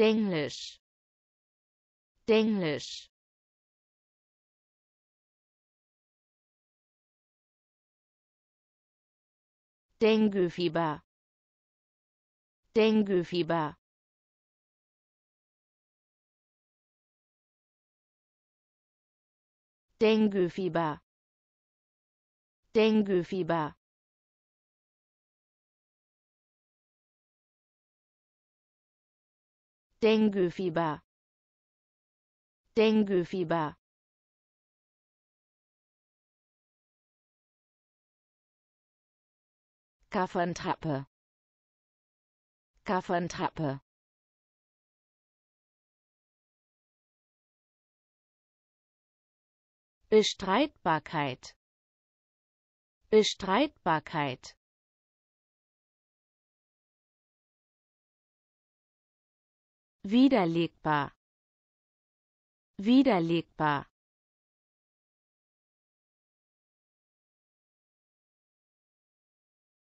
Denglisch Denglisch Denguefieber Denguefieber Denguefieber Denguefieber Denguefieber Denguefieber Kaffentrappe. Kaffentrappe. Bestreitbarkeit Bestreitbarkeit widerlegbar widerlegbar